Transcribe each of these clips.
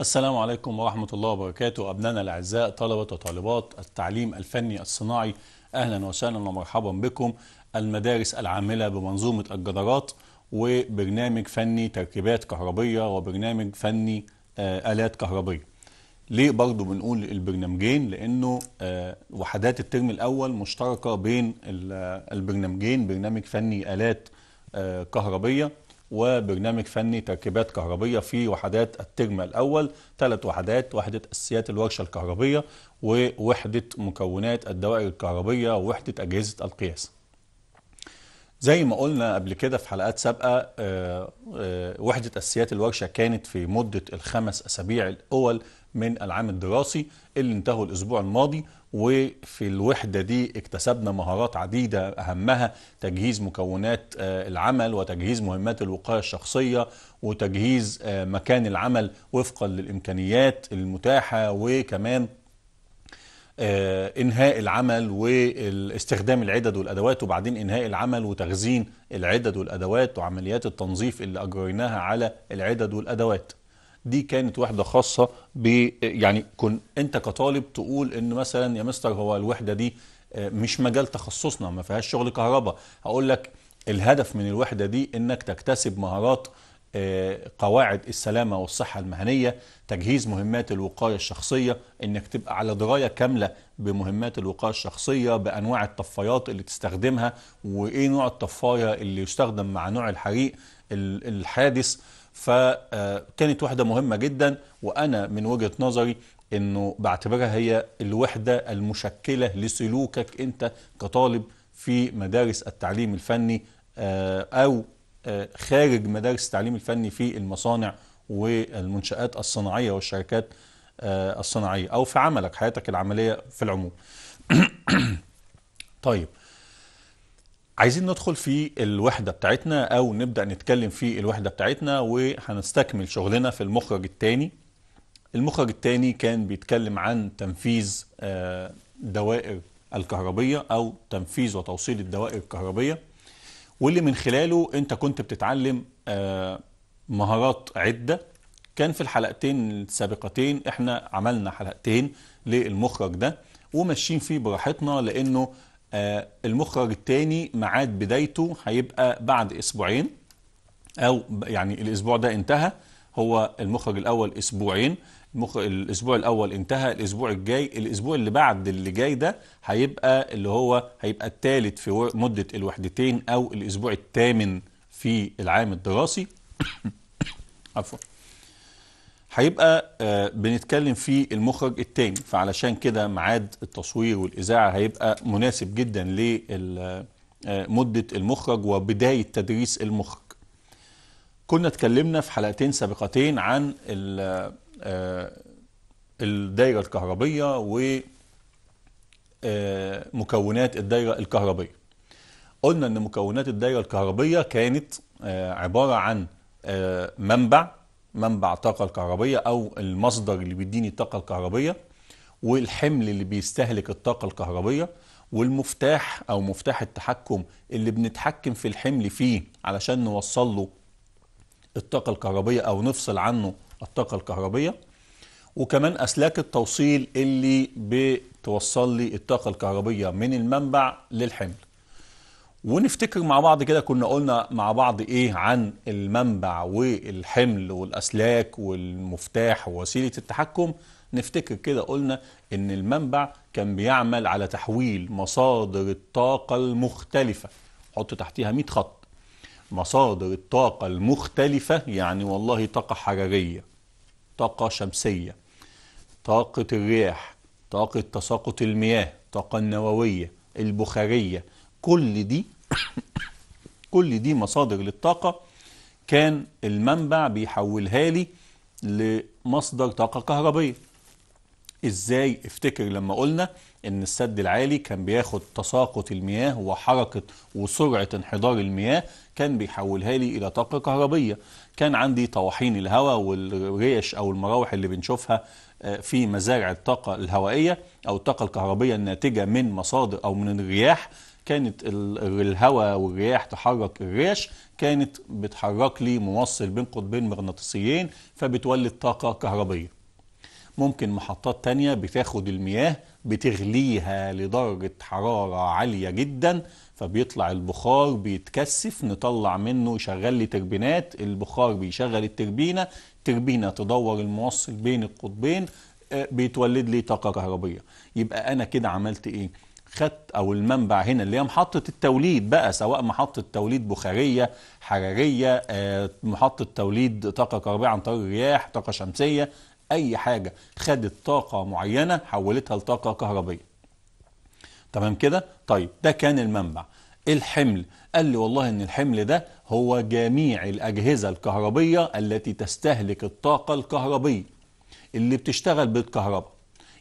السلام عليكم ورحمة الله وبركاته أبنائنا الأعزاء طلبة وطالبات التعليم الفني الصناعي أهلا وسهلا ومرحبا بكم المدارس العاملة بمنظومة الجدارات وبرنامج فني تركيبات كهربية وبرنامج فني آه، آلات كهربية ليه برضو بنقول البرنامجين لأنه آه، وحدات الترم الأول مشتركة بين آه، البرنامجين برنامج فني آلات كهربية وبرنامج فني تركيبات كهربيه في وحدات الترم الاول ثلاث وحدات وحده اساسيات الورشه الكهربيه ووحده مكونات الدوائر الكهربيه ووحده اجهزه القياس زي ما قلنا قبل كده في حلقات سابقه آه، آه، وحده اساسيات الورشه كانت في مده الخمس اسابيع الاول من العام الدراسي اللي انتهوا الأسبوع الماضي وفي الوحدة دي اكتسبنا مهارات عديدة أهمها تجهيز مكونات آه، العمل وتجهيز مهمات الوقاية الشخصية وتجهيز آه، مكان العمل وفقا للإمكانيات المتاحة وكمان آه، انهاء العمل واستخدام العدد والادوات وبعدين انهاء العمل وتخزين العدد والادوات وعمليات التنظيف اللي اجريناها على العدد والادوات دي كانت وحده خاصه ب يعني كن انت كطالب تقول ان مثلا يا مستر هو الوحده دي آه، مش مجال تخصصنا ما فيهاش شغل كهرباء هقول لك الهدف من الوحده دي انك تكتسب مهارات آه، قواعد السلامة والصحة المهنية تجهيز مهمات الوقاية الشخصية انك تبقى على دراية كاملة بمهمات الوقاية الشخصية بانواع الطفايات اللي تستخدمها وايه نوع الطفاية اللي يستخدم مع نوع الحريق الحادث فكانت آه، وحدة مهمة جدا وأنا من وجهة نظري أنه بعتبرها هي الوحدة المشكلة لسلوكك أنت كطالب في مدارس التعليم الفني آه، أو آه، خارج مدارس التعليم الفني في المصانع والمنشآت الصناعية والشركات الصناعية أو في عملك حياتك العملية في العموم طيب عايزين ندخل في الوحدة بتاعتنا أو نبدأ نتكلم في الوحدة بتاعتنا وهنستكمل شغلنا في المخرج الثاني المخرج الثاني كان بيتكلم عن تنفيذ آه، دوائر الكهربية أو تنفيذ وتوصيل الدوائر الكهربية واللي من خلاله أنت كنت بتتعلم آه، مهارات عدة كان في الحلقتين السابقتين احنا عملنا حلقتين للمخرج ده وماشيين فيه براحتنا لأنه آه، المخرج الثاني معاد بدايته هيبقى بعد اسبوعين او يعني الاسبوع ده انتهى هو المخرج الاول اسبوعين المخ... الاسبوع الاول انتهى الاسبوع الجاي الاسبوع اللي بعد اللي جاي ده هيبقى اللي هو هيبقى الثالث في مده الوحدتين او الاسبوع الثامن في العام الدراسي عفوا هيبقى آه، بنتكلم في المخرج الثاني فعلشان كده معاد التصوير والإذاعة هيبقى مناسب جدا لمدة آه، المخرج وبداية تدريس المخرج كنا اتكلمنا في حلقتين سابقتين عن آه، الدايرة الكهربية ومكونات الدايرة الكهربية قلنا أن مكونات الدايرة الكهربية كانت عبارة عن منبع منبع طاقة الكهربية أو المصدر اللي بيديني الطاقة الكهربية والحمل اللي بيستهلك الطاقة الكهربية والمفتاح أو مفتاح التحكم اللي بنتحكم في الحمل فيه علشان نوصل له الطاقة الكهربية أو نفصل عنه الطاقة الكهربية وكمان أسلاك التوصيل اللي بتوصل لي الطاقة الكهربية من المنبع للحمل ونفتكر مع بعض كده كنا قلنا مع بعض ايه عن المنبع والحمل والاسلاك والمفتاح ووسيله التحكم نفتكر كده قلنا ان المنبع كان بيعمل على تحويل مصادر الطاقه المختلفه حط تحتيها 100 خط مصادر الطاقه المختلفه يعني والله طاقه حراريه طاقه شمسيه طاقه الرياح طاقه تساقط المياه الطاقه النوويه البخاريه كل دي كل دي مصادر للطاقة كان المنبع بيحولها لي لمصدر طاقة كهربية ازاي افتكر لما قلنا ان السد العالي كان بياخد تساقط المياه وحركة وسرعة انحدار المياه كان بيحولها لي الى طاقة كهربية كان عندي طواحين الهواء والريش او المراوح اللي بنشوفها آه، في مزارع الطاقة الهوائية او الطاقة الكهربية الناتجة من مصادر او من الرياح كانت الهواء والرياح تحرك الريش كانت بتحرك لي موصل بين قطبين مغناطيسيين فبتولد طاقة كهربية ممكن محطات تانية بتاخد المياه بتغليها لدرجة حرارة عالية جدا فبيطلع البخار بيتكثف نطلع منه يشغل لي تربينات البخار بيشغل التربينة تربينة تدور الموصل بين القطبين آه، بيتولد لي طاقة كهربية يبقى أنا كده عملت إيه؟ خدت او المنبع هنا اللي هي محطه التوليد بقى سواء محطه توليد بخاريه حراريه آه، محطه توليد طاقه كهربائيه عن طريق الرياح طاقه شمسيه اي حاجه خدت طاقه معينه حولتها لطاقه كهربائيه تمام كده طيب ده كان المنبع الحمل قال لي والله ان الحمل ده هو جميع الاجهزه الكهربيه التي تستهلك الطاقه الكهربيه اللي بتشتغل بالكهرباء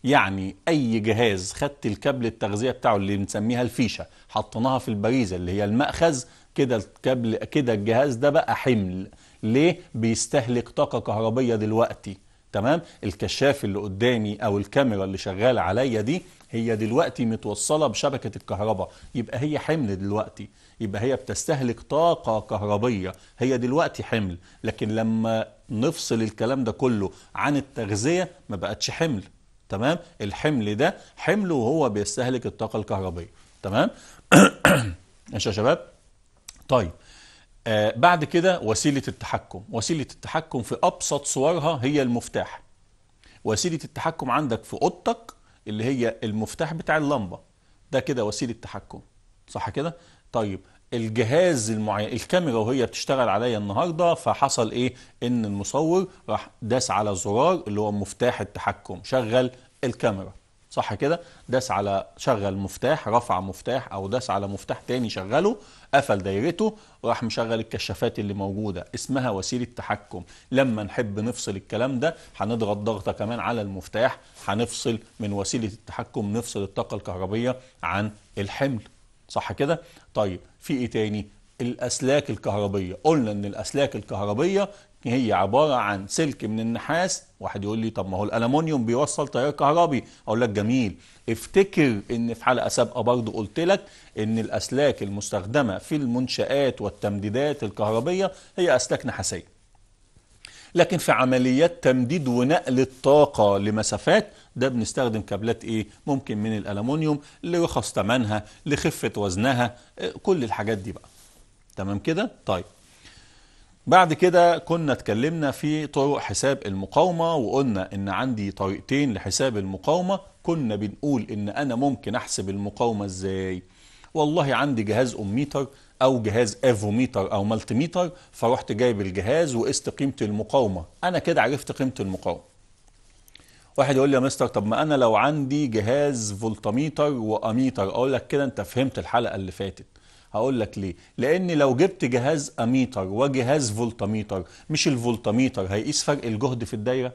يعني اي جهاز خدت الكابل التغذيه بتاعه اللي بنسميها الفيشه حطيناها في البريزه اللي هي الماخذ كده الكابل كده الجهاز ده بقى حمل ليه بيستهلك طاقه كهربيه دلوقتي تمام الكشاف اللي قدامي او الكاميرا اللي شغاله عليا دي هي دلوقتي متوصله بشبكه الكهرباء يبقى هي حمل دلوقتي يبقى هي بتستهلك طاقه كهربيه هي دلوقتي حمل لكن لما نفصل الكلام ده كله عن التغذيه ما بقتش حمل تمام الحمل ده حمله وهو بيستهلك الطاقه الكهربائيه تمام ماشي يا شباب طيب آه بعد كده وسيله التحكم وسيله التحكم في ابسط صورها هي المفتاح وسيله التحكم عندك في اوضتك اللي هي المفتاح بتاع اللمبه ده كده وسيله تحكم صح كده طيب الجهاز المعين الكاميرا وهي بتشتغل عليا النهارده فحصل ايه ان المصور راح داس على زرار اللي هو مفتاح التحكم شغل الكاميرا صح كده داس على شغل مفتاح رفع مفتاح او داس على مفتاح تاني شغله قفل دايرته راح مشغل الكشافات اللي موجوده اسمها وسيله تحكم لما نحب نفصل الكلام ده هنضغط ضغطه كمان على المفتاح هنفصل من وسيله التحكم نفصل الطاقه الكهربيه عن الحمل صح كده طيب في ايه تاني الاسلاك الكهربيه قلنا ان الاسلاك الكهربيه هي عبارة عن سلك من النحاس واحد يقول لي طب ما هو الألمونيوم بيوصل تيار كهربي أقول لك جميل افتكر ان في حلقة سابقة برضو قلت لك ان الأسلاك المستخدمة في المنشآت والتمديدات الكهربية هي أسلاك نحاسية لكن في عمليات تمديد ونقل الطاقة لمسافات ده بنستخدم كابلات ايه ممكن من الالومنيوم لرخص ثمنها لخفة وزنها آه، كل الحاجات دي بقى تمام كده طيب بعد كده كنا اتكلمنا في طرق حساب المقاومة وقلنا ان عندي طريقتين لحساب المقاومة كنا بنقول ان انا ممكن احسب المقاومة ازاي والله عندي جهاز اميتر او جهاز افوميتر او ملتيميتر فروحت جايب الجهاز وقست قيمة المقاومة انا كده عرفت قيمة المقاومة واحد يقول لي يا مستر طب ما انا لو عندي جهاز فولتميتر واميتر اقول لك كده انت فهمت الحلقة اللي فاتت هقول لك ليه لان لو جبت جهاز اميتر وجهاز فولتاميتر مش الفولتاميتر هيقيس فرق الجهد في الدايره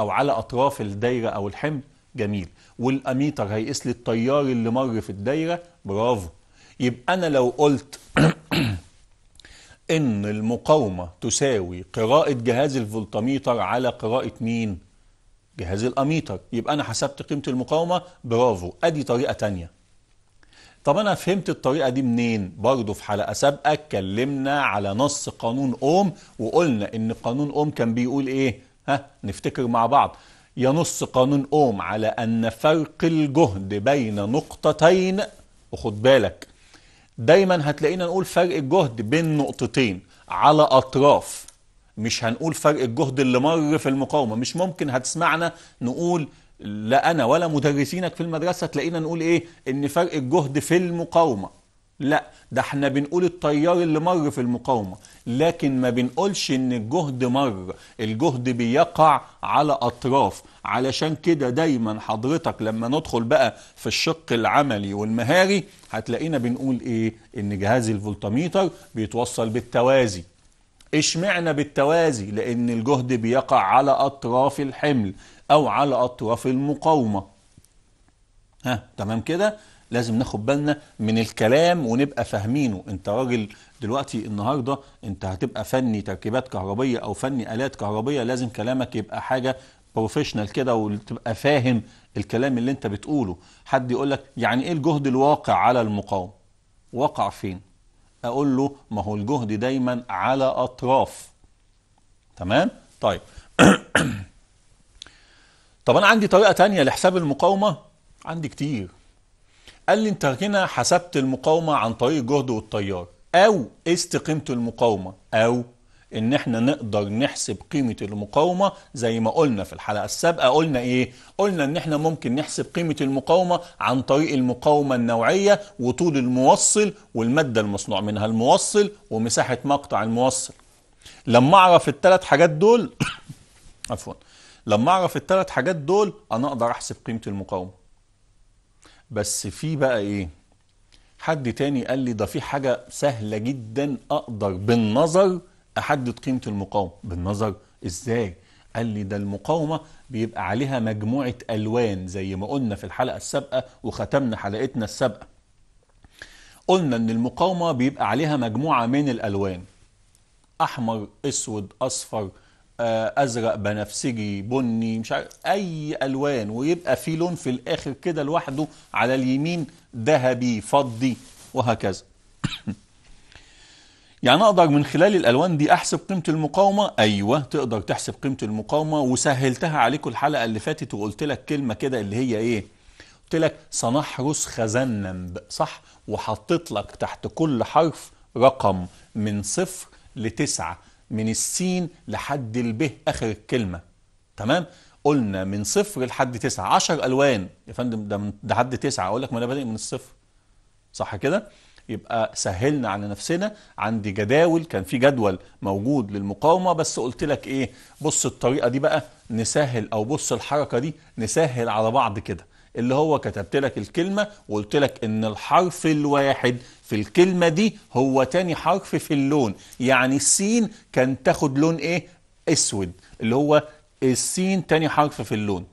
او على اطراف الدايره او الحمل جميل والاميتر هيقيس لي التيار اللي مر في الدايره برافو يبقى انا لو قلت ان المقاومه تساوي قراءه جهاز الفولتاميتر على قراءه مين جهاز الاميتر يبقى انا حسبت قيمه المقاومه برافو ادي طريقه ثانيه طب انا فهمت الطريقه دي منين برضه في حلقه سابقه اتكلمنا على نص قانون اوم وقلنا ان قانون اوم كان بيقول ايه ها نفتكر مع بعض ينص قانون اوم على ان فرق الجهد بين نقطتين وخد بالك دايما هتلاقينا نقول فرق الجهد بين نقطتين على اطراف مش هنقول فرق الجهد اللي مر في المقاومه مش ممكن هتسمعنا نقول لا انا ولا مدرسينك في المدرسه تلاقينا نقول ايه ان فرق الجهد في المقاومه لا ده احنا بنقول الطيار اللي مر في المقاومه لكن ما بنقولش ان الجهد مر الجهد بيقع على اطراف علشان كده دايما حضرتك لما ندخل بقى في الشق العملي والمهاري هتلاقينا بنقول ايه ان جهاز الفولتميتر بيتوصل بالتوازي اشمعنا بالتوازي لان الجهد بيقع على اطراف الحمل أو على أطراف المقاومة ها تمام كده لازم ناخد بالنا من الكلام ونبقى فاهمينه انت راجل دلوقتي النهارده انت هتبقى فني تركيبات كهربيه او فني الات كهربيه لازم كلامك يبقى حاجه بروفيشنال كده وتبقى فاهم الكلام اللي انت بتقوله حد يقول لك يعني ايه الجهد الواقع على المقاوم واقع فين اقول له ما هو الجهد دايما على اطراف تمام طيب طب انا عندي طريقه تانية لحساب المقاومه عندي كتير قال لي انت هنا حسبت المقاومه عن طريق الجهد والتيار او استقيمه المقاومه او ان احنا نقدر نحسب قيمه المقاومه زي ما قلنا في الحلقه السابقه قلنا ايه قلنا ان احنا ممكن نحسب قيمه المقاومه عن طريق المقاومه النوعيه وطول الموصل والماده المصنوع منها الموصل ومساحه مقطع الموصل لما اعرف الثلاث حاجات دول عفوا لما اعرف الثلاث حاجات دول انا اقدر احسب قيمه المقاومه بس في بقى ايه حد تاني قال لي ده في حاجه سهله جدا اقدر بالنظر احدد قيمه المقاومه بالنظر ازاي قال لي ده المقاومه بيبقى عليها مجموعه الوان زي ما قلنا في الحلقه السابقه وختمنا حلقتنا السابقه قلنا ان المقاومه بيبقى عليها مجموعه من الالوان احمر اسود اصفر آه، ازرق بنفسجي بني مش عارف اي الوان ويبقى في لون في الاخر كده لوحده على اليمين ذهبي فضي وهكذا يعني اقدر من خلال الالوان دي احسب قيمه المقاومه ايوه تقدر تحسب قيمه المقاومه وسهلتها عليكم الحلقه اللي فاتت وقلت لك كلمه كده اللي هي ايه قلت لك سنحرس خزنب صح وحطيت لك تحت كل حرف رقم من صفر لتسعه من السين لحد الب اخر الكلمه تمام قلنا من صفر لحد تسعة عشر الوان يا فندم ده من ده حد تسعة اقول لك ما انا بادئ من الصفر صح كده يبقى سهلنا على نفسنا عندي جداول كان في جدول موجود للمقاومه بس قلت لك ايه بص الطريقه دي بقى نسهل او بص الحركه دي نسهل على بعض كده اللي هو كتبت لك الكلمه وقلت لك ان الحرف الواحد في الكلمة دي هو تاني حرف في اللون يعني السين كان تاخد لون ايه اسود اللي هو السين تاني حرف في اللون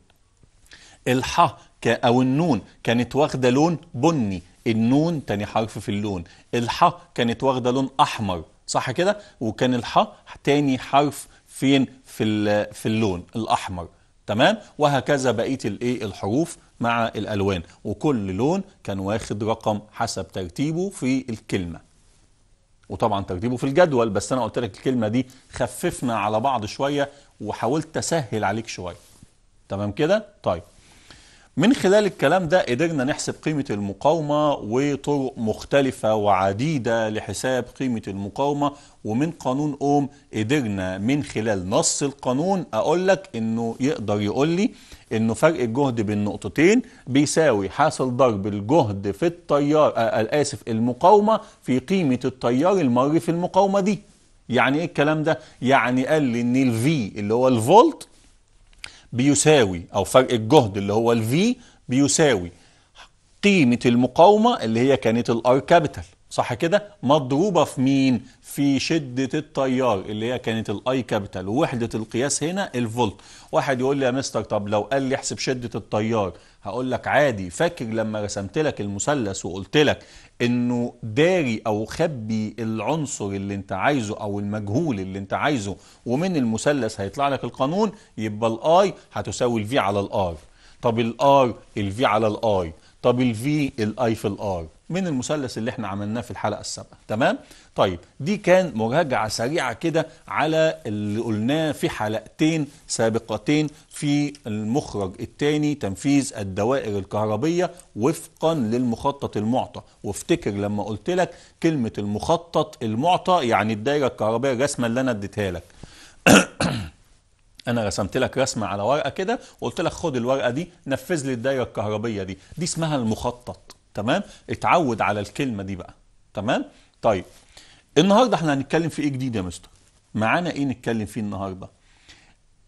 الحاء او النون كانت واخده لون بني النون تاني حرف في اللون الحاء كانت واخده لون احمر صح كده وكان الحاء تاني حرف فين في في اللون الاحمر تمام وهكذا بقيه الايه الحروف مع الألوان وكل لون كان واخد رقم حسب ترتيبه في الكلمة وطبعا ترتيبه في الجدول بس أنا قلت لك الكلمة دي خففنا على بعض شوية وحاولت أسهل عليك شوية تمام كده؟ طيب من خلال الكلام ده قدرنا نحسب قيمة المقاومة وطرق مختلفة وعديدة لحساب قيمة المقاومة ومن قانون أوم قدرنا من خلال نص القانون أقول لك إنه يقدر يقول لي إنه فرق الجهد بين نقطتين بيساوي حاصل ضرب الجهد في التيار آه, آه، آسف المقاومة في قيمة التيار المر في المقاومة دي يعني إيه الكلام ده؟ يعني قال لي إن الفي اللي هو الفولت بيساوي او فرق الجهد اللي هو الفي بيساوي قيمة المقاومة اللي هي كانت الار كابيتال صح كده مضروبة في مين في شدة التيار اللي هي كانت الاي كابيتال ووحدة القياس هنا الفولت واحد يقول لي يا مستر طب لو قال لي احسب شدة التيار هقول لك عادي فاكر لما رسمت لك المثلث وقلت لك انه داري او خبي العنصر اللي انت عايزه او المجهول اللي انت عايزه ومن المثلث هيطلع لك القانون يبقى الاي هتساوي الفي على الار طب الار الفي على الاي طب الفي الاي في الار من المثلث اللي احنا عملناه في الحلقه السابقه تمام طيب دي كان مراجعه سريعه كده على اللي قلناه في حلقتين سابقتين في المخرج الثاني تنفيذ الدوائر الكهربيه وفقا للمخطط المعطى وافتكر لما قلت لك كلمه المخطط المعطى يعني الدائره الكهربائيه الرسمه اللي انا اديتها لك انا رسمت لك رسمه على ورقه كده وقلت لك خد الورقه دي نفذ لي الدايره الكهربيه دي دي اسمها المخطط تمام اتعود على الكلمه دي بقى تمام طيب النهارده احنا هنتكلم في ايه جديد يا مستر معانا ايه نتكلم فيه النهارده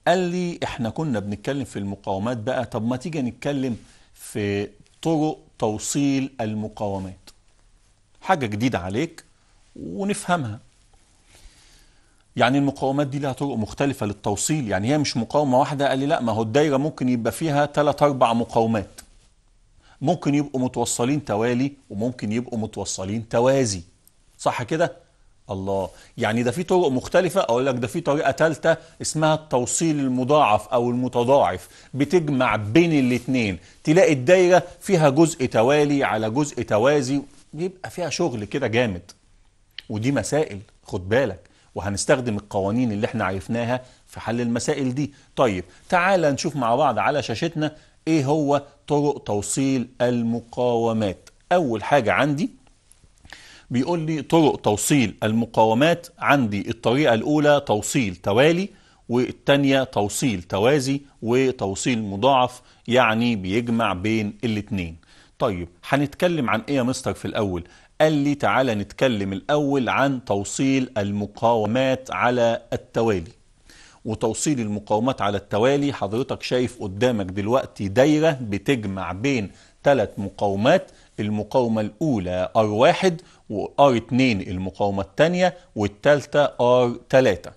قال لي احنا كنا بنتكلم في المقاومات بقى طب ما تيجي نتكلم في طرق توصيل المقاومات حاجه جديده عليك ونفهمها يعني المقاومات دي لها طرق مختلفة للتوصيل يعني هي مش مقاومة واحدة قال لي لا ما هو الدايرة ممكن يبقى فيها ثلاث أربع مقاومات ممكن يبقوا متوصلين توالي وممكن يبقوا متوصلين توازي صح كده؟ الله يعني ده في طرق مختلفة أقول لك ده في طريقة ثالثة اسمها التوصيل المضاعف أو المتضاعف بتجمع بين الاتنين تلاقي الدايرة فيها جزء توالي على جزء توازي بيبقى فيها شغل كده جامد ودي مسائل خد بالك وهنستخدم القوانين اللي احنا عرفناها في حل المسائل دي طيب تعالى نشوف مع بعض على شاشتنا ايه هو طرق توصيل المقاومات اول حاجة عندي بيقول لي طرق توصيل المقاومات عندي الطريقة الاولى توصيل توالي والتانية توصيل توازي وتوصيل مضاعف يعني بيجمع بين الاتنين طيب هنتكلم عن ايه يا مستر في الاول قال لي تعالى نتكلم الأول عن توصيل المقاومات على التوالي وتوصيل المقاومات على التوالي حضرتك شايف قدامك دلوقتي دايرة بتجمع بين ثلاث مقاومات المقاومة الأولى R1 وR2 المقاومة الثانية والثالثة R3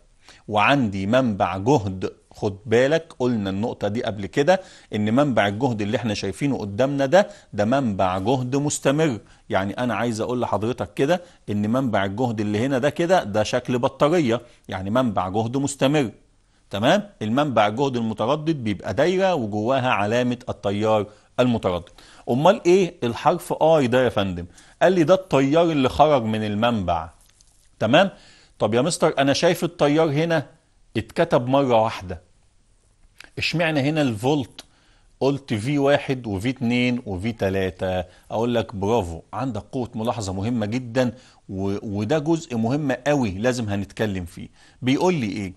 وعندي منبع جهد خد بالك قلنا النقطة دي قبل كده ان منبع الجهد اللي احنا شايفينه قدامنا ده ده منبع جهد مستمر يعني انا عايز اقول لحضرتك كده ان منبع الجهد اللي هنا ده كده ده شكل بطارية يعني منبع جهد مستمر تمام المنبع الجهد المتردد بيبقى دايرة وجواها علامة التيار المتردد امال ايه الحرف اي ده يا فندم قال لي ده التيار اللي خرج من المنبع تمام طب يا مستر انا شايف التيار هنا اتكتب مرة واحدة اشمعنى هنا الفولت قلت في واحد وفي اتنين وفي تلاتة اقول لك برافو عندك قوة ملاحظة مهمة جدا و... وده جزء مهم قوي لازم هنتكلم فيه بيقول لي ايه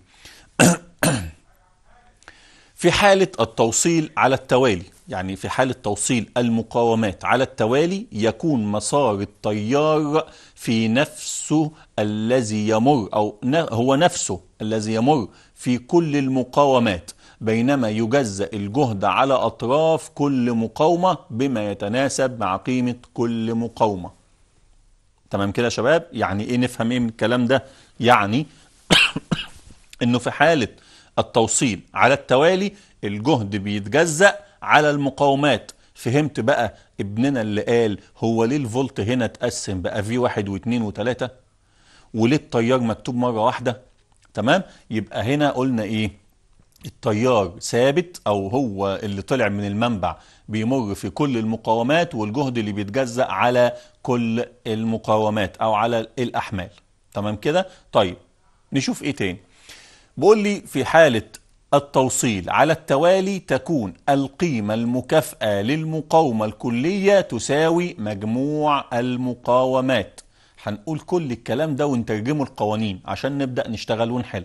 في حالة التوصيل على التوالي يعني في حالة توصيل المقاومات على التوالي يكون مسار التيار في نفسه الذي يمر أو هو نفسه الذي يمر في كل المقاومات بينما يجزأ الجهد على أطراف كل مقاومة بما يتناسب مع قيمة كل مقاومة تمام كده يا شباب يعني ايه نفهم ايه من الكلام ده يعني انه في حالة التوصيل على التوالي الجهد بيتجزأ على المقاومات فهمت بقى ابننا اللي قال هو ليه الفولت هنا اتقسم بقى في واحد واثنين وثلاثة وليه التيار مكتوب مرة واحدة تمام يبقى هنا قلنا ايه التيار ثابت او هو اللي طلع من المنبع بيمر في كل المقاومات والجهد اللي بيتجزأ على كل المقاومات او على الاحمال تمام كده طيب نشوف ايه تاني بقول لي في حالة التوصيل على التوالي تكون القيمة المكافأة للمقاومة الكلية تساوي مجموع المقاومات هنقول كل الكلام ده ونترجمه القوانين عشان نبدأ نشتغل ونحل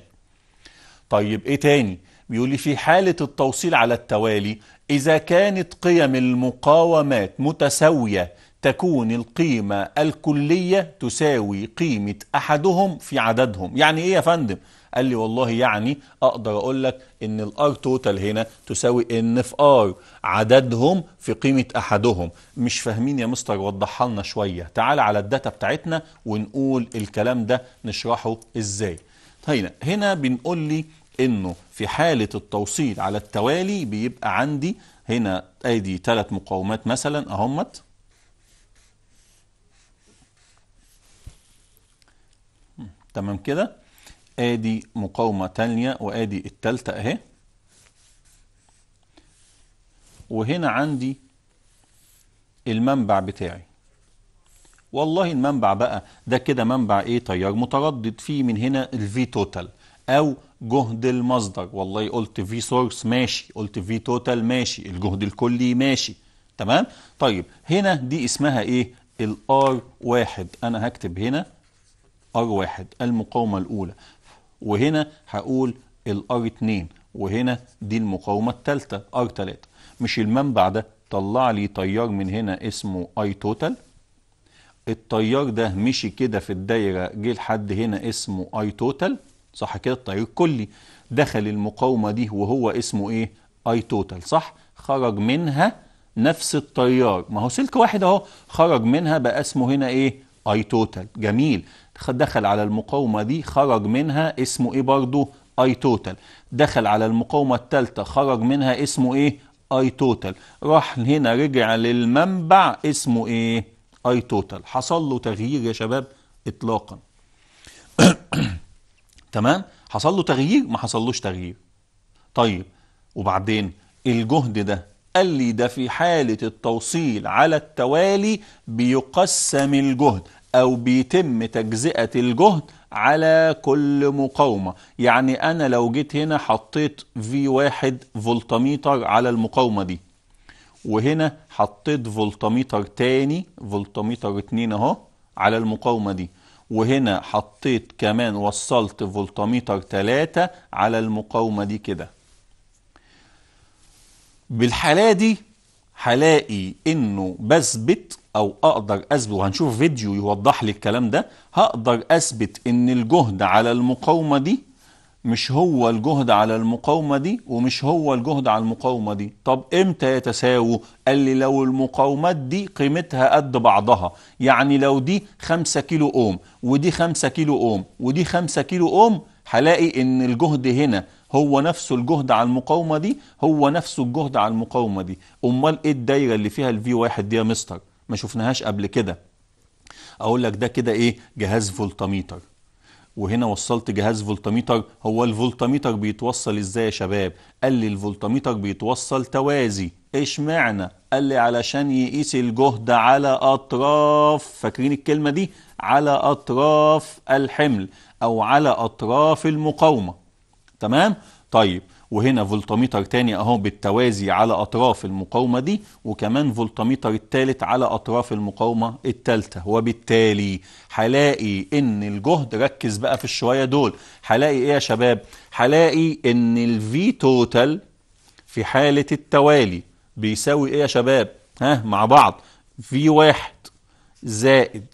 طيب ايه تاني بيقول لي في حالة التوصيل على التوالي إذا كانت قيم المقاومات متساوية تكون القيمة الكلية تساوي قيمة أحدهم في عددهم يعني إيه يا فندم؟ قال لي والله يعني أقدر أقول لك إن الار توتال هنا تساوي إن في ار عددهم في قيمة أحدهم مش فاهمين يا مستر وضحها لنا شوية تعال على الداتا بتاعتنا ونقول الكلام ده نشرحه إزاي هنا طيب، هنا بنقول لي انه في حالة التوصيل على التوالي بيبقى عندي هنا ادي ثلاث مقاومات مثلا اهمت تمام كده ادي مقاومة تانية وادي التالتة اهي وهنا عندي المنبع بتاعي والله المنبع بقى ده كده منبع ايه تيار متردد فيه من هنا الفي توتال او جهد المصدر والله قلت في سورس ماشي قلت في توتال ماشي الجهد الكلي ماشي تمام طيب هنا دي اسمها ايه الار واحد انا هكتب هنا ار واحد المقاومة الاولى وهنا هقول الار اتنين وهنا دي المقاومة التالتة ار تلاتة مش المنبع ده طلع لي تيار من هنا اسمه اي توتال التيار ده مشي كده في الدايرة جه لحد هنا اسمه اي توتال صح كده التيار طيب، الكلي دخل المقاومة دي وهو اسمه ايه اي توتال صح خرج منها نفس التيار ما هو سلك واحد اهو خرج منها بقى اسمه هنا ايه اي توتال جميل دخل على المقاومة دي خرج منها اسمه ايه برضو اي توتال دخل على المقاومة الثالثة خرج منها اسمه ايه اي توتال راح هنا رجع للمنبع اسمه ايه اي توتال حصل له تغيير يا شباب اطلاقا تمام حصل له تغيير ما حصلوش تغيير طيب وبعدين الجهد ده قال لي ده في حالة التوصيل على التوالي بيقسم الجهد أو بيتم تجزئة الجهد على كل مقاومة يعني أنا لو جيت هنا حطيت في واحد فولتميتر على المقاومة دي وهنا حطيت فولتميتر تاني فولتميتر اتنين اهو على المقاومة دي وهنا حطيت كمان وصلت فولتميتر 3 على المقاومة دي كده بالحالة دي هلاقي انه بثبت او اقدر اثبت وهنشوف فيديو يوضح لي الكلام ده هقدر اثبت ان الجهد على المقاومة دي مش هو الجهد على المقاومة دي ومش هو الجهد على المقاومة دي طب امتى يتساووا قال لي لو المقاومات دي قيمتها قد بعضها يعني لو دي 5 كيلو اوم ودي 5 كيلو اوم ودي 5 كيلو اوم هلاقي ان الجهد هنا هو نفسه الجهد على المقاومة دي هو نفسه الجهد على المقاومة دي امال ايه الدايرة اللي فيها الفي واحد دي يا مستر ما شفناهاش قبل كده اقول لك ده كده ايه جهاز فولتميتر وهنا وصلت جهاز فولتميتر هو الفولتميتر بيتوصل ازاي يا شباب قال لي الفولتميتر بيتوصل توازي ايش معنى قال لي علشان يقيس الجهد على اطراف فاكرين الكلمه دي على اطراف الحمل او على اطراف المقاومه تمام طيب وهنا فولتميتر تاني اهو بالتوازي على اطراف المقاومه دي وكمان فولتميتر التالت على اطراف المقاومه التالته وبالتالي هلاقي ان الجهد ركز بقى في الشويه دول هلاقي ايه يا شباب هلاقي ان الفي توتال في حاله التوالي بيساوي ايه يا شباب ها مع بعض في واحد زائد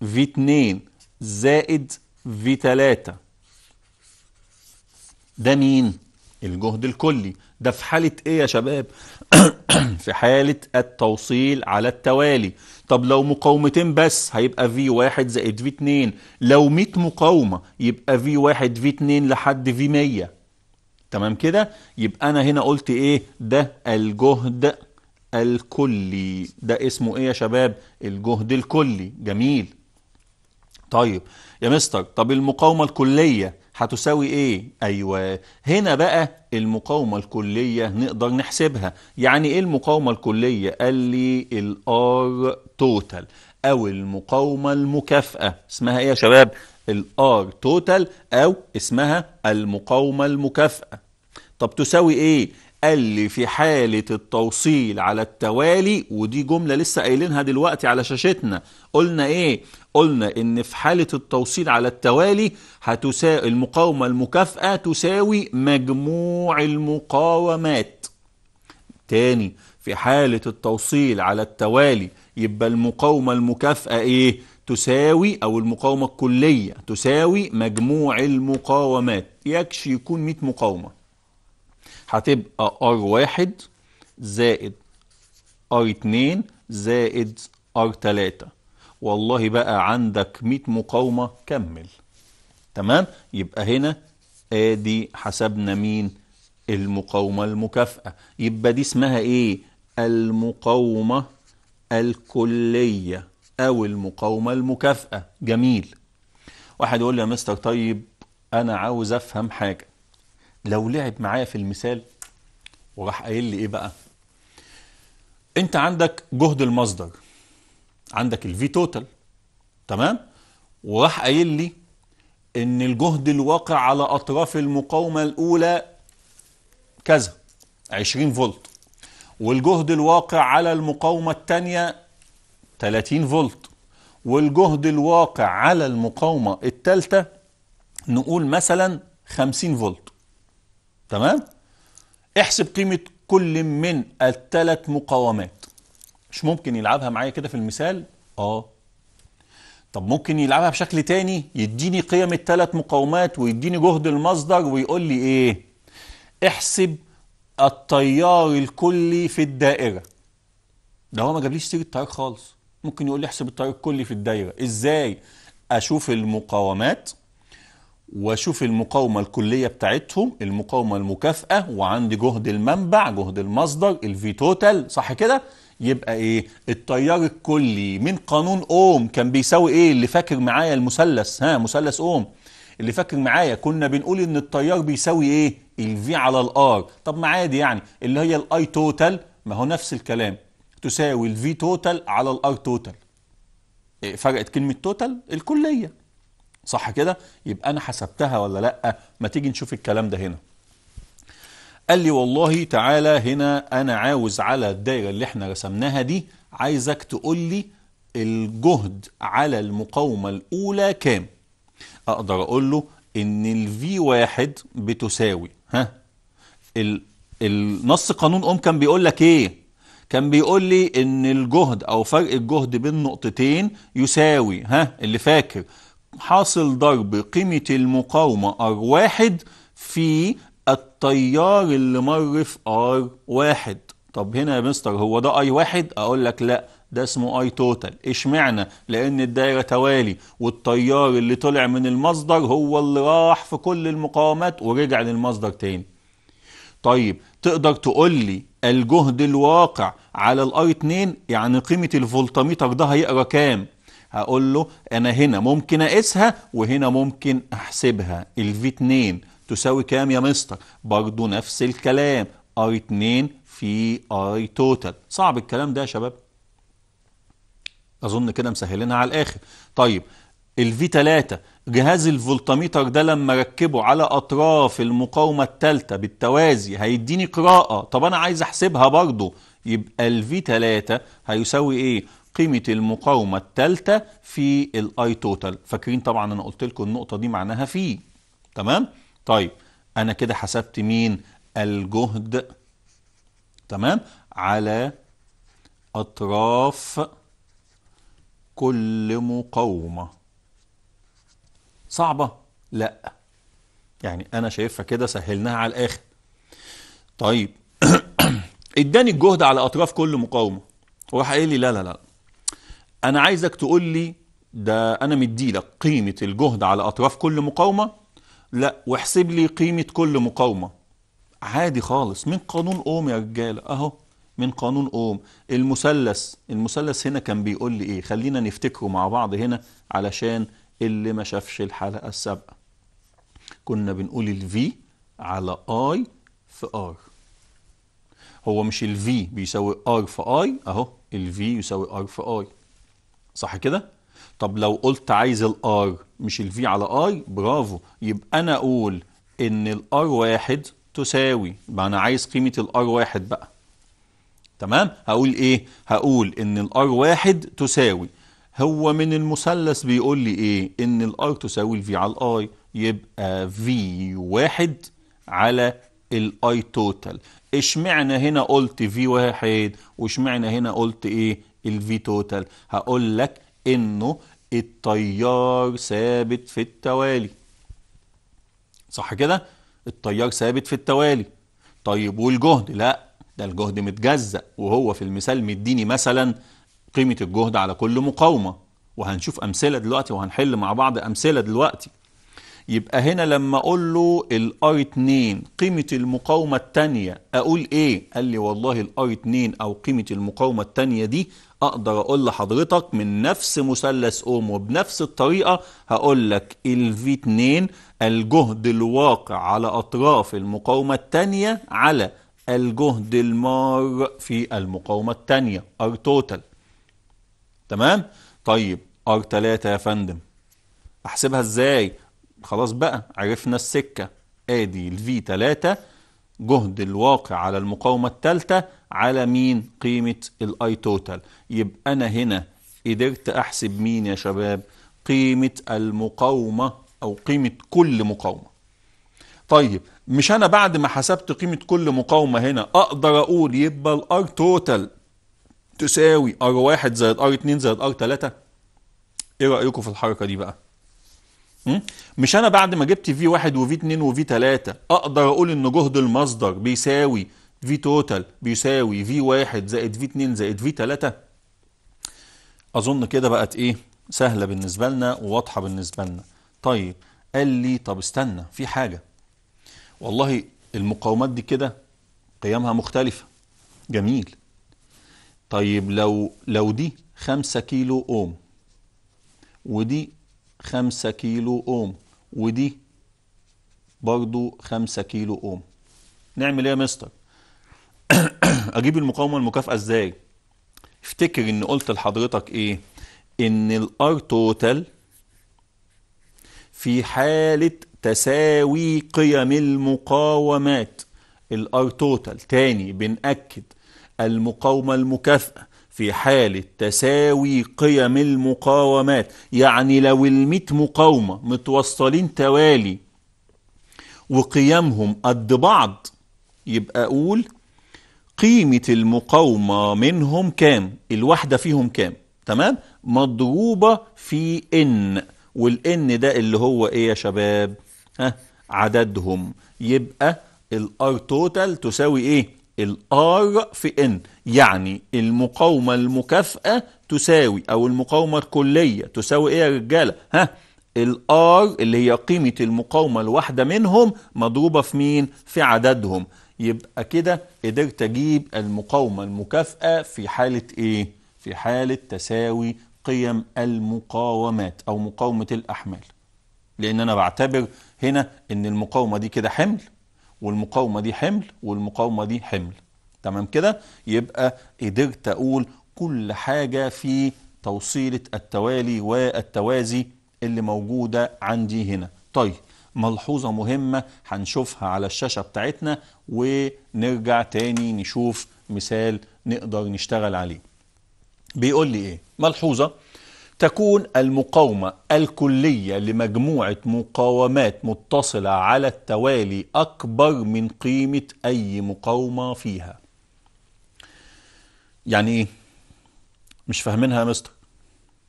في اتنين زائد في تلاته ده مين الجهد الكلي ده في حالة ايه يا شباب في حالة التوصيل على التوالي طب لو مقاومتين بس هيبقى في واحد زائد في اتنين لو 100 مقاومة يبقى في واحد في اتنين لحد في 100 تمام كده يبقى انا هنا قلت ايه ده الجهد الكلي ده اسمه ايه يا شباب الجهد الكلي جميل طيب يا مستر طب المقاومة الكلية هتساوي ايه ايوه هنا بقى المقاومه الكليه نقدر نحسبها يعني ايه المقاومه الكليه قال لي الار توتال او المقاومه المكافئه اسمها ايه يا شباب الار توتال او اسمها المقاومه المكافئه طب تساوي ايه قال لي في حالة التوصيل على التوالي ودي جملة لسه قايلينها دلوقتي على شاشتنا قلنا ايه؟ قلنا ان في حالة التوصيل على التوالي هتساوي المقاومة المكافأة تساوي مجموع المقاومات تاني في حالة التوصيل على التوالي يبقى المقاومة المكافأة ايه؟ تساوي او المقاومة الكلية تساوي مجموع المقاومات يكشي يكون 100 مقاومة هتبقى ار واحد زائد ار اتنين زائد ار تلاتة والله بقى عندك 100 مقاومة كمل تمام يبقى هنا ادي حسبنا مين المقاومة المكافأة يبقى دي اسمها ايه المقاومة الكلية او المقاومة المكافأة جميل واحد يقول لي يا مستر طيب انا عاوز افهم حاجة لو لعب معايا في المثال وراح قايل لي ايه بقى انت عندك جهد المصدر عندك الفي توتال تمام وراح قايل لي ان الجهد الواقع على اطراف المقاومه الاولى كذا 20 فولت والجهد الواقع على المقاومه الثانيه 30 فولت والجهد الواقع على المقاومه الثالثه نقول مثلا 50 فولت تمام احسب قيمة كل من الثلاث مقاومات مش ممكن يلعبها معايا كده في المثال اه طب ممكن يلعبها بشكل تاني يديني قيم الثلاث مقاومات ويديني جهد المصدر ويقول لي ايه احسب التيار الكلي في الدائرة ده هو ما جابليش سيرة التيار خالص ممكن يقول لي احسب التيار الكلي في الدائرة ازاي اشوف المقاومات وشوف المقاومة الكلية بتاعتهم المقاومة المكافأة وعندي جهد المنبع جهد المصدر الفي توتال صح كده يبقى ايه التيار الكلي من قانون اوم كان بيساوي ايه اللي فاكر معايا المثلث ها مثلث اوم اللي فاكر معايا كنا بنقول ان التيار بيساوي ايه الفي على الار طب ما عادي يعني اللي هي الاي توتال ما هو نفس الكلام تساوي الفي توتال على الار توتال إيه فرقت كلمة توتال الكلية صح كده يبقى انا حسبتها ولا لا ما تيجي نشوف الكلام ده هنا قال لي والله تعالى هنا انا عاوز على الدايره اللي احنا رسمناها دي عايزك تقول لي الجهد على المقاومه الاولى كام اقدر اقول له ان الفي واحد بتساوي ها ال النص قانون ام كان بيقول لك ايه كان بيقول لي ان الجهد او فرق الجهد بين نقطتين يساوي ها اللي فاكر حاصل ضرب قيمة المقاومة R1 في التيار اللي مر في R1 طب هنا يا مستر هو ده I1 أقول لك لا ده اسمه اي توتال اشمعنى لان الدايره توالي والتيار اللي طلع من المصدر هو اللي راح في كل المقاومات ورجع للمصدر تاني طيب تقدر تقول لي الجهد الواقع على الاي 2 يعني قيمه الفولتميتر ده هيقرا كام هقول له انا هنا ممكن اقيسها وهنا ممكن احسبها الفي 2 تساوي كام يا مستر برضه نفس الكلام اي 2 في اي توتال صعب الكلام ده يا شباب اظن كده مسهلينها على الاخر طيب الفي 3 جهاز الفولتميتر ده لما ركبه على اطراف المقاومه الثالثه بالتوازي هيديني قراءه طب انا عايز احسبها برضه يبقى الفي 3 هيساوي ايه قيمة المقاومة الثالثة في الاي توتال فاكرين طبعا انا قلت لكم النقطة دي معناها في تمام طيب انا كده حسبت مين الجهد تمام على اطراف كل مقاومة صعبة لا يعني انا شايفها كده سهلناها على الاخر طيب اداني الجهد على اطراف كل مقاومة وراح قايل لي لا لا لا انا عايزك تقول لي ده انا مدي لك قيمه الجهد على اطراف كل مقاومه لا واحسب لي قيمه كل مقاومه عادي خالص من قانون اوم يا رجاله اهو من قانون اوم المثلث المثلث هنا كان بيقول لي ايه خلينا نفتكره مع بعض هنا علشان اللي ما شافش الحلقه السابقه كنا بنقول الفي على اي في ار هو مش الفي بيساوي ار في اي اهو الفي يساوي ار في اي صح كده طب لو قلت عايز الار مش الفي على اي برافو يبقى انا اقول ان الار واحد تساوي يبقى انا عايز قيمه الار واحد بقى تمام هقول ايه هقول ان الار واحد تساوي هو من المثلث بيقول لي ايه ان الار تساوي الفي على الاي يبقى في واحد على الاي توتال اشمعنى هنا قلت في واحد واشمعنى هنا قلت ايه الفي توتال هقول لك انه التيار ثابت في التوالي صح كده التيار ثابت في التوالي طيب والجهد لا ده الجهد متجزأ وهو في المثال مديني مثلا قيمة الجهد على كل مقاومة وهنشوف أمثلة دلوقتي وهنحل مع بعض أمثلة دلوقتي يبقى هنا لما أقول له الار 2 قيمة المقاومة التانية أقول إيه؟ قال لي والله الار 2 أو قيمة المقاومة التانية دي اقدر اقول لحضرتك من نفس مثلث اوم وبنفس الطريقه هقول لك في 2 الجهد الواقع على اطراف المقاومه الثانيه على الجهد المار في المقاومه الثانيه ار توتال تمام طيب ار 3 يا فندم احسبها ازاي خلاص بقى عرفنا السكه ادي في 3 جهد الواقع على المقاومة الثالثة على مين قيمة الاي توتال يبقى أنا هنا قدرت أحسب مين يا شباب قيمة المقاومة أو قيمة كل مقاومة طيب مش أنا بعد ما حسبت قيمة كل مقاومة هنا أقدر أقول يبقى الار توتال تساوي ار واحد زائد ار اتنين زائد ار تلاتة ايه رأيكم في الحركة دي بقى؟ مش انا بعد ما جبت في 1 وفي 2 وفي 3 اقدر اقول ان جهد المصدر بيساوي في توتال بيساوي في 1 زائد في 2 زائد في 3 اظن كده بقت ايه سهله بالنسبه لنا وواضحه بالنسبه لنا طيب قال لي طب استنى في حاجه والله المقاومات دي كده قيمها مختلفه جميل طيب لو لو دي 5 كيلو اوم ودي 5 كيلو اوم ودي برضو 5 كيلو اوم نعمل ايه يا مستر اجيب المقاومه المكافئه ازاي افتكر ان قلت لحضرتك ايه ان الار توتال في حاله تساوي قيم المقاومات الار توتال تاني بنأكد المقاومه المكافئه في حالة تساوي قيم المقاومات يعني لو الميت مقاومة متوصلين توالي وقيمهم قد بعض يبقى أقول قيمة المقاومة منهم كام الواحدة فيهم كام تمام مضروبة في إن والإن ده اللي هو إيه يا شباب ها عددهم يبقى الار توتال تساوي إيه الار في إن يعني المقاومة المكافئة تساوي أو المقاومة الكلية تساوي إيه يا رجالة؟ ها؟ الآر اللي هي قيمة المقاومة الواحدة منهم مضروبة في مين؟ في عددهم يبقى كده قدرت أجيب المقاومة المكافئة في حالة إيه؟ في حالة تساوي قيم المقاومات أو مقاومة الأحمال لأن أنا بعتبر هنا إن المقاومة دي كده حمل والمقاومة دي حمل والمقاومة دي حمل تمام كده يبقى قدرت اقول كل حاجه في توصيله التوالي والتوازي اللي موجوده عندي هنا طيب ملحوظه مهمه هنشوفها على الشاشه بتاعتنا ونرجع تاني نشوف مثال نقدر نشتغل عليه بيقول لي ايه ملحوظه تكون المقاومة الكلية لمجموعة مقاومات متصلة على التوالي أكبر من قيمة أي مقاومة فيها يعني ايه مش فاهمينها يا مستر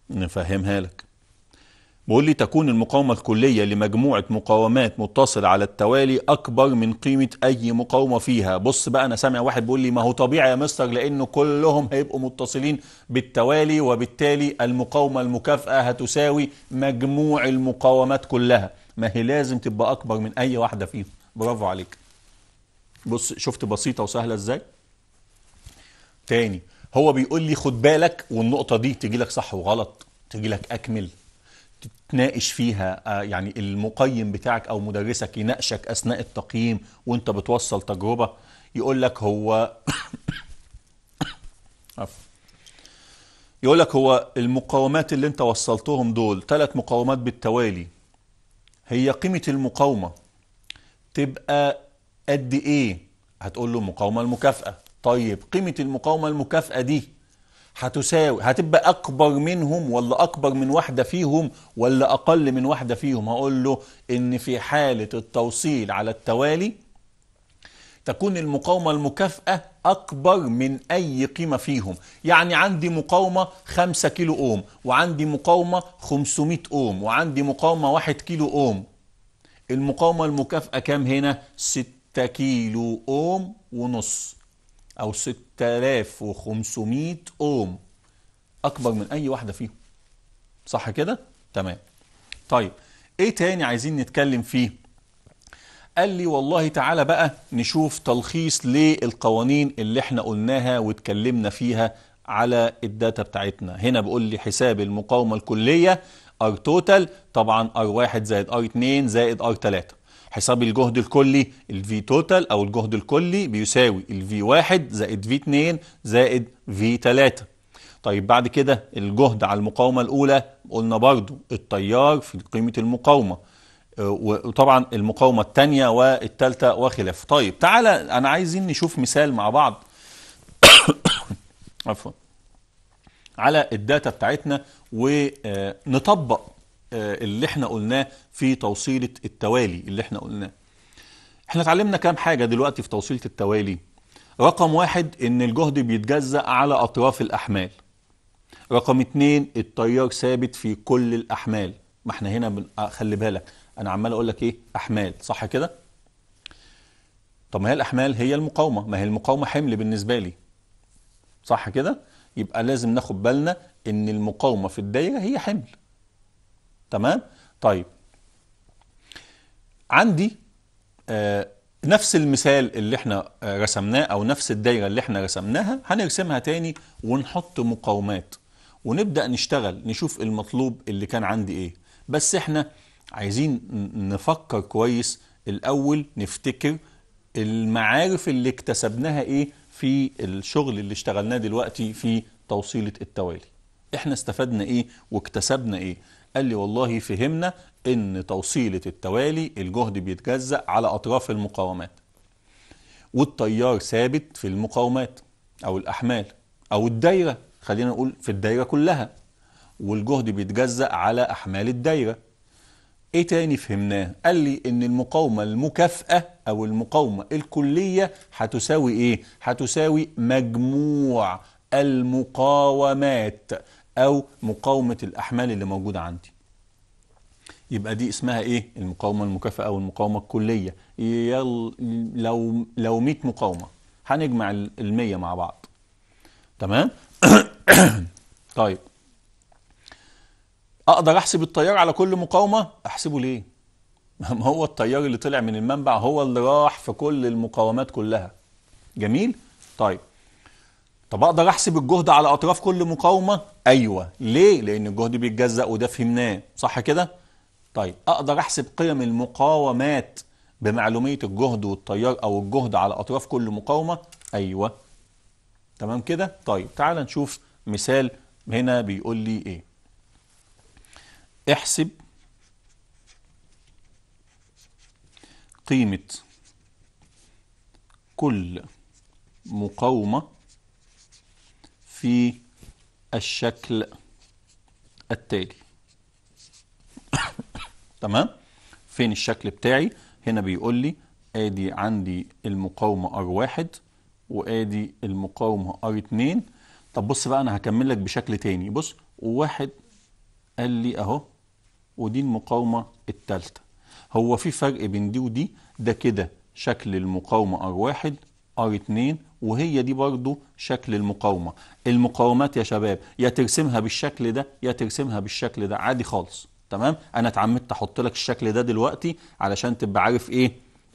نفهمها لك بقول لي تكون المقاومة الكلية لمجموعة مقاومات متصلة على التوالي أكبر من قيمة أي مقاومة فيها بص بقى أنا سامع واحد بيقول لي ما هو طبيعي يا مستر لأنه كلهم هيبقوا متصلين بالتوالي وبالتالي المقاومة المكافأة هتساوي مجموع المقاومات كلها ما هي لازم تبقى أكبر من أي واحدة فيهم برافو عليك بص شفت بسيطة وسهلة إزاي تاني هو بيقول لي خد بالك والنقطه دي تجي لك صح وغلط تجي لك اكمل تتناقش فيها آه، يعني المقيم بتاعك او مدرسك يناقشك اثناء التقييم وانت بتوصل تجربه يقول لك هو يقول لك هو المقاومات اللي انت وصلتهم دول ثلاث مقاومات بالتوالي هي قيمه المقاومه تبقى قد ايه هتقول له مقاومه المكافاه طيب قيمة المقاومة المكافأة دي هتساوي هتبقى أكبر منهم ولا أكبر من واحدة فيهم ولا أقل من واحدة فيهم هقول له إن في حالة التوصيل على التوالي تكون المقاومة المكافأة أكبر من أي قيمة فيهم يعني عندي مقاومة 5 كيلو أوم وعندي مقاومة 500 أوم وعندي مقاومة 1 كيلو أوم المقاومة المكافأة كام هنا 6 كيلو أوم ونص او 6500 اوم اكبر من اي واحده فيهم صح كده تمام طيب ايه تاني عايزين نتكلم فيه قال لي والله تعالى بقى نشوف تلخيص للقوانين اللي احنا قلناها واتكلمنا فيها على الداتا بتاعتنا هنا بيقول لي حساب المقاومه الكليه ار توتال طبعا ار 1 زائد ار 2 زائد ار 3 حساب الجهد الكلي الفي توتال او الجهد الكلي بيساوي الفي 1 زائد في 2 زائد في 3 طيب بعد كده الجهد على المقاومة الأولى قلنا برضو التيار في قيمة المقاومة آه، وطبعا المقاومة الثانية والثالثة وخلاف طيب تعالى أنا عايزين نشوف مثال مع بعض عفوا على الداتا بتاعتنا ونطبق آه، اللي احنا قلناه في توصيلة التوالي اللي احنا قلناه احنا اتعلمنا كام حاجة دلوقتي في توصيلة التوالي رقم واحد ان الجهد بيتجزأ على اطراف الاحمال رقم اتنين التيار ثابت في كل الاحمال ما احنا هنا بن... آه، خلي بالك انا عمال اقول لك ايه احمال صح كده طب ما هي الاحمال هي المقاومه ما هي المقاومه حمل بالنسبه لي صح كده يبقى لازم ناخد بالنا ان المقاومه في الدايره هي حمل تمام طيب عندي آه، نفس المثال اللي احنا آه، رسمناه او نفس الدايره اللي احنا رسمناها هنرسمها تاني ونحط مقاومات ونبدا نشتغل نشوف المطلوب اللي كان عندي ايه بس احنا عايزين نفكر كويس الاول نفتكر المعارف اللي اكتسبناها ايه في الشغل اللي اشتغلناه دلوقتي في توصيله التوالي احنا استفدنا ايه واكتسبنا ايه قال لي والله فهمنا ان توصيلة التوالي الجهد بيتجزأ على اطراف المقاومات والتيار ثابت في المقاومات او الاحمال او الدايرة خلينا نقول في الدايرة كلها والجهد بيتجزأ على احمال الدايرة ايه تاني فهمناه قال لي ان المقاومة المكافأة او المقاومة الكلية هتساوي ايه هتساوي مجموع المقاومات او مقاومه الاحمال اللي موجوده عندي يبقى دي اسمها ايه المقاومه المكافئه او المقاومه الكليه يل... لو لو 100 مقاومه هنجمع ال 100 مع بعض تمام طيب اقدر احسب التيار على كل مقاومه احسبه ليه ما هو التيار اللي طلع من المنبع هو اللي راح في كل المقاومات كلها جميل طيب طب اقدر احسب الجهد على اطراف كل مقاومه ايوه ليه لان الجهد بيتجزأ وده فهمناه صح كده طيب اقدر احسب قيم المقاومات بمعلوميه الجهد والتيار او الجهد على اطراف كل مقاومه ايوه تمام كده طيب تعال نشوف مثال هنا بيقول لي ايه احسب قيمه كل مقاومه في الشكل التالي تمام فين الشكل بتاعي هنا بيقول لي ادي عندي المقاومة R1 وادي المقاومة R2 طب بص بقى انا هكمل لك بشكل تاني بص واحد قال لي اهو ودي المقاومة التالتة هو في فرق بين دي ودي ده كده شكل المقاومة R1 ار 2 وهي دي برضو شكل المقاومة المقاومات يا شباب يا ترسمها بالشكل ده يا ترسمها بالشكل ده عادي خالص تمام انا اتعمدت احط لك الشكل ده دلوقتي علشان تبقى عارف ايه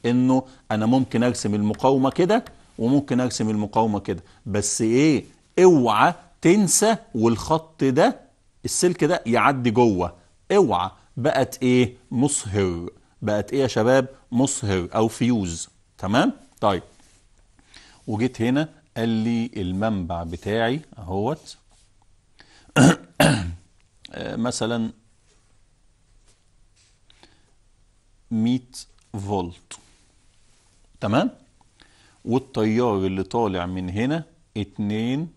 انه انا ممكن ارسم المقاومة كده وممكن ارسم المقاومة كده بس ايه اوعى تنسى والخط ده السلك ده يعدي جوه اوعى بقت ايه مصهر بقت ايه يا شباب مصهر او فيوز تمام طيب وجيت هنا قال لي المنبع بتاعي اهوت آه، مثلا 100 فولت تمام والتيار اللي طالع من هنا 2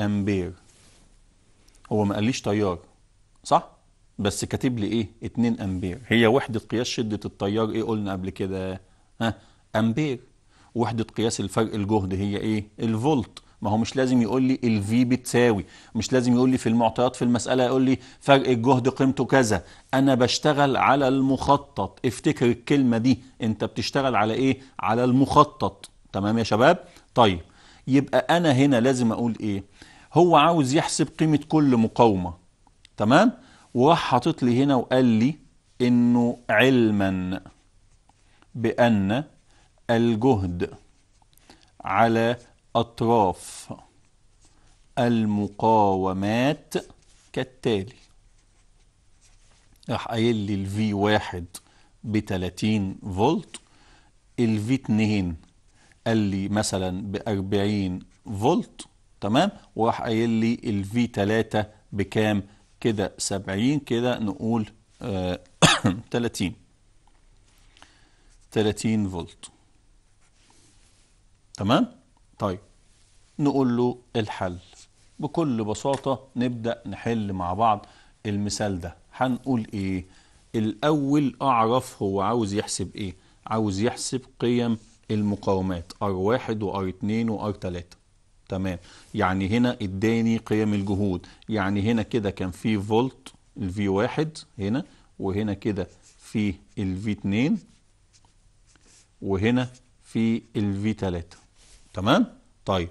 امبير هو ما قاليش تيار صح بس كاتب لي ايه 2 امبير هي وحده قياس شده التيار ايه قلنا قبل كده ها امبير وحدة قياس الفرق الجهد هي ايه الفولت ما هو مش لازم يقول لي الفي بتساوي مش لازم يقول لي في المعطيات في المسألة يقول لي فرق الجهد قيمته كذا أنا بشتغل على المخطط افتكر الكلمة دي أنت بتشتغل على إيه على المخطط تمام يا شباب طيب يبقى أنا هنا لازم أقول إيه هو عاوز يحسب قيمة كل مقاومة تمام وراح حاطط لي هنا وقال لي إنه علما بأن الجهد على أطراف المقاومات كالتالي راح قايل لي الفي واحد ب 30 فولت الفي 2 قال لي مثلا ب 40 فولت تمام وراح قايل لي الفي 3 بكام كده 70 كده نقول آه 30 30 فولت تمام طيب نقول له الحل بكل بساطة نبدأ نحل مع بعض المثال ده هنقول ايه الاول اعرف هو عاوز يحسب ايه عاوز يحسب قيم المقاومات R1 وR2 وR3 تمام يعني هنا اداني قيم الجهود يعني هنا كده كان في فولت الفي واحد هنا وهنا كده في الفي 2 وهنا في الفي 3 تمام طيب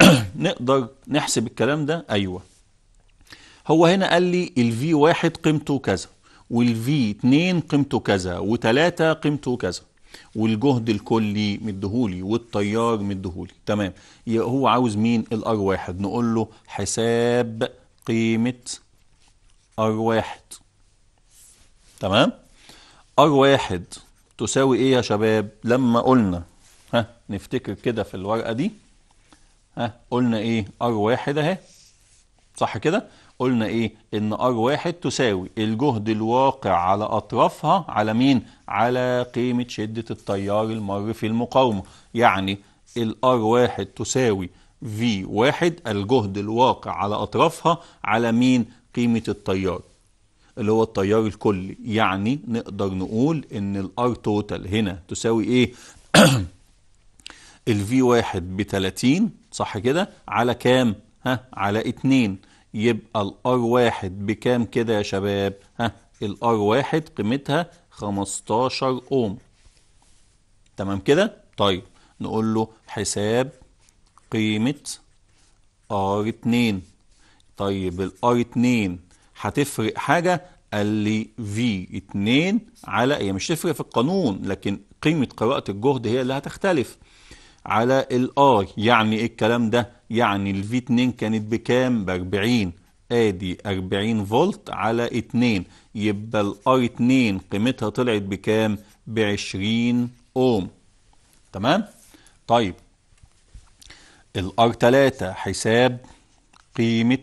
نقدر نحسب الكلام ده ايوه هو هنا قال لي الفي واحد قيمته كذا والفي اتنين قيمته كذا وتلاتة قيمته كذا والجهد الكلي مديهولي والتيار مديهولي تمام هو عاوز مين الار واحد نقول له حساب قيمة ار واحد تمام ار واحد تساوي ايه يا شباب لما قلنا نفتكر كده في الورقه دي ها قلنا ايه ار واحد اهي صح كده قلنا ايه ان ار واحد تساوي الجهد الواقع على اطرافها على مين على قيمه شده التيار المر في المقاومه يعني الار واحد تساوي في واحد الجهد الواقع على اطرافها على مين قيمه التيار اللي هو التيار الكلي يعني نقدر نقول ان الار توتال هنا تساوي ايه الفي واحد ب 30 صح كده على كام ها على 2 يبقى الار واحد بكام كده يا شباب ها الار واحد قيمتها 15 اوم تمام كده طيب نقول له حساب قيمة ار 2 طيب الار 2 هتفرق حاجة قال لي في 2 على هي مش تفرق في القانون لكن قيمة قراءة الجهد هي اللي هتختلف على الآي يعني إيه الكلام ده يعني الفي 2 كانت بكام ب 40 ادي 40 فولت على 2 يبقى الاي 2 قيمتها طلعت بكام ب 20 اوم تمام طيب الار 3 حساب قيمه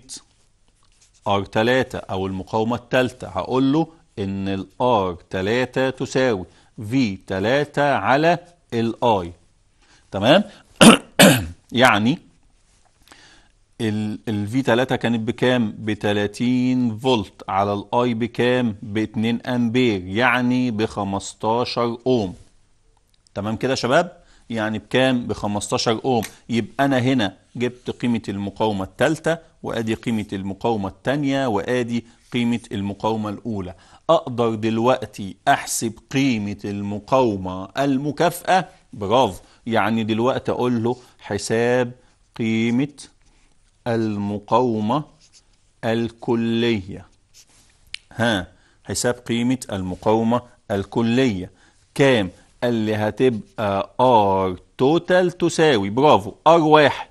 ار 3 او المقاومه الثالثه هقول له ان الار 3 تساوي في 3 على الاي تمام يعني في 3 كانت بكام ب 30 فولت على الاي بكام ب 2 امبير يعني ب 15 اوم تمام كده يا شباب يعني بكام ب 15 اوم يبقى انا هنا جبت قيمه المقاومه الثالثه وادي قيمه المقاومه الثانيه وادي قيمه المقاومه الاولى اقدر دلوقتي احسب قيمه المقاومه المكافئه برافو يعني دلوقتي أقول له حساب قيمة المقاومة الكلية ها حساب قيمة المقاومة الكلية كام اللي هتبقى R توتال تساوي برافو R واحد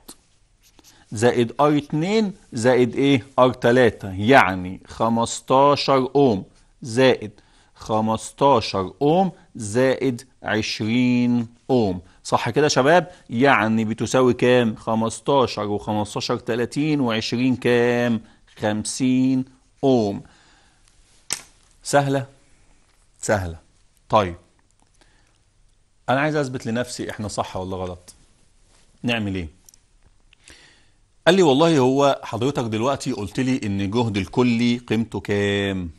زائد R اتنين زائد ايه R تلاتة يعني خمستاشر اوم زائد خمستاشر اوم زائد عشرين اوم صح كده يا شباب يعني بتساوي كام 15 و15 30 و20 كام 50 اوم سهله سهله طيب انا عايز اثبت لنفسي احنا صح ولا غلط نعمل ايه قال لي والله هو حضرتك دلوقتي قلت لي ان الجهد الكلي قيمته كام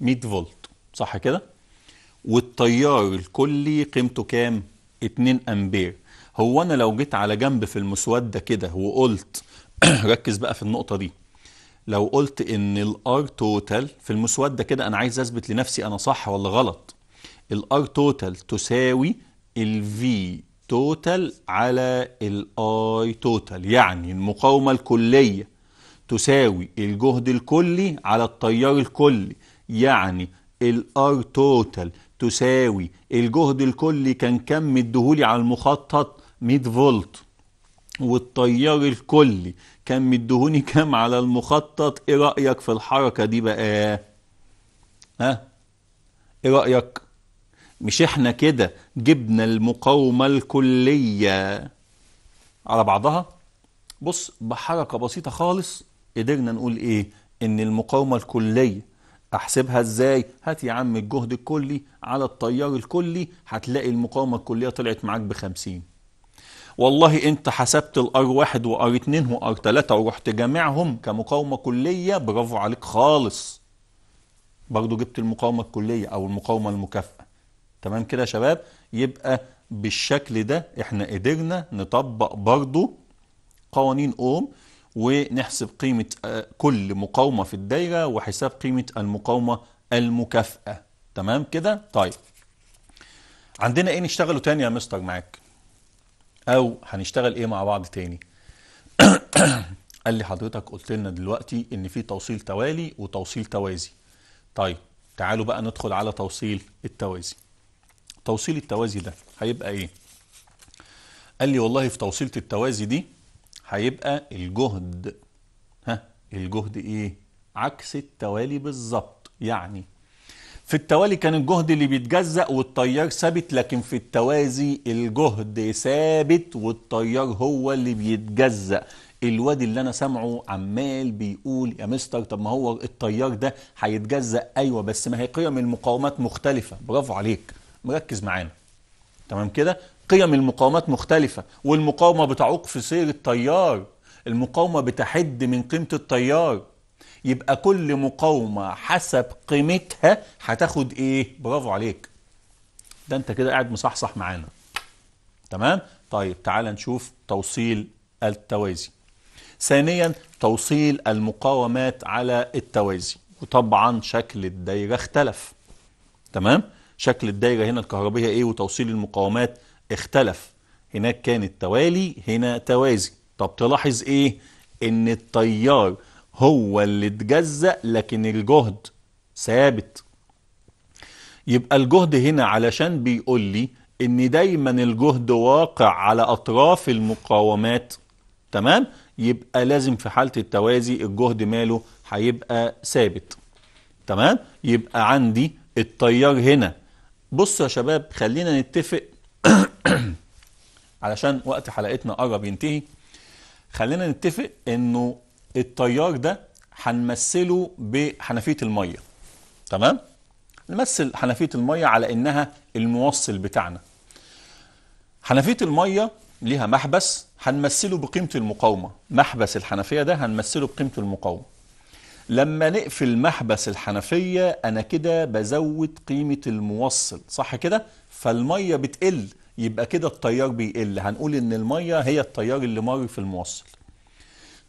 100 فولت صح كده والتيار الكلي قيمته كام 2 امبير هو انا لو جيت على جنب في المسوده كده وقلت ركز بقى في النقطه دي لو قلت ان الار توتال في المسوده كده انا عايز اثبت لنفسي انا صح ولا غلط الار توتال تساوي الفي توتال على الاي توتال يعني المقاومه الكليه تساوي الجهد الكلي على التيار الكلي يعني الار توتال تساوي الجهد الكلي كان كم مديهولي على المخطط 100 فولت والتيار الكلي كان مديهوني كم على المخطط ايه رايك في الحركه دي بقى ها ايه رايك مش احنا كده جبنا المقاومه الكليه على بعضها بص بحركه بسيطه خالص قدرنا نقول ايه ان المقاومه الكليه احسبها ازاي هات يا عم الجهد الكلي على التيار الكلي هتلاقي المقاومه الكليه طلعت معاك ب50 والله انت حسبت الار واحد وار اتنين وار تلاتة ورحت جامعهم كمقاومه كليه برافو عليك خالص برضو جبت المقاومه الكليه او المقاومه المكافئه تمام كده يا شباب يبقى بالشكل ده احنا قدرنا نطبق برضو قوانين اوم ونحسب قيمة آه، كل مقاومة في الدايرة وحساب قيمة المقاومة المكافئة تمام كده طيب عندنا ايه نشتغله تاني يا مستر معاك او هنشتغل ايه مع بعض تاني قال لي حضرتك قلت لنا دلوقتي ان في توصيل توالي وتوصيل توازي طيب تعالوا بقى ندخل على توصيل التوازي توصيل التوازي ده هيبقى ايه قال لي والله في توصيله التوازي دي هيبقى الجهد ها الجهد ايه عكس التوالي بالظبط يعني في التوالي كان الجهد اللي بيتجزأ والتيار ثابت لكن في التوازي الجهد ثابت والتيار هو اللي بيتجزأ الواد اللي انا سامعه عمال بيقول يا مستر طب ما هو التيار ده هيتجزأ ايوه بس ما هي قيم المقاومات مختلفة برافو عليك مركز معانا تمام كده قيم المقاومات مختلفة والمقاومة بتعوق في سير التيار المقاومة بتحد من قيمة التيار يبقى كل مقاومة حسب قيمتها هتاخد ايه برافو عليك ده انت كده قاعد مصحصح معانا تمام طيب تعال نشوف توصيل التوازي ثانيا توصيل المقاومات على التوازي وطبعا شكل الدايرة اختلف تمام شكل الدايرة هنا الكهربية ايه وتوصيل المقاومات اختلف هناك كان التوالي هنا توازي طب تلاحظ ايه ان التيار هو اللي اتجزأ لكن الجهد ثابت يبقى الجهد هنا علشان بيقول لي ان دايما الجهد واقع على اطراف المقاومات تمام يبقى لازم في حالة التوازي الجهد ماله هيبقى ثابت تمام يبقى عندي التيار هنا بصوا يا شباب خلينا نتفق علشان وقت حلقتنا قرب ينتهي خلينا نتفق انه التيار ده هنمثله بحنفيه الميه تمام نمثل حنفيه الميه على انها الموصل بتاعنا حنفيه الميه ليها محبس هنمثله بقيمه المقاومه محبس الحنفيه ده هنمثله بقيمه المقاومه لما نقفل محبس الحنفيه انا كده بزود قيمه الموصل صح كده فالميه بتقل يبقى كده التيار بيقل هنقول ان الميه هي التيار اللي مر في الموصل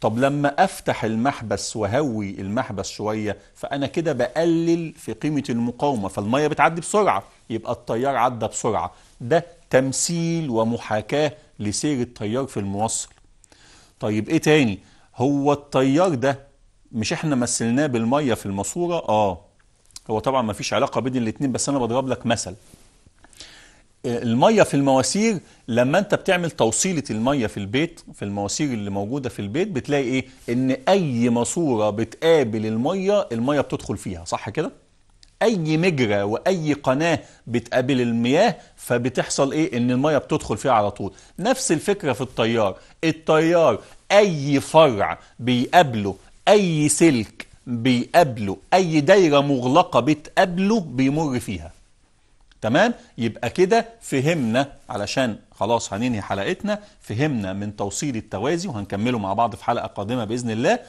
طب لما افتح المحبس وهوي المحبس شويه فانا كده بقلل في قيمه المقاومه فالميه بتعدي بسرعه يبقى التيار عدى بسرعه ده تمثيل ومحاكاه لسير التيار في الموصل طيب ايه تاني هو التيار ده مش احنا مثلناه بالميه في الماسوره اه هو طبعا ما فيش علاقه بين الاتنين بس انا بضرب لك مثل الميه في المواسير لما انت بتعمل توصيله الميه في البيت في المواسير اللي موجوده في البيت بتلاقي ايه ان اي ماسوره بتقابل الميه الميه بتدخل فيها صح كده اي مجرى واي قناه بتقابل المياه فبتحصل ايه ان الميه بتدخل فيها على طول نفس الفكره في التيار التيار اي فرع بيقابله اي سلك بيقابله اي دايره مغلقه بتقابله بيمر فيها تمام يبقى كده فهمنا علشان خلاص هننهي حلقتنا فهمنا من توصيل التوازي وهنكمله مع بعض في حلقة قادمة بإذن الله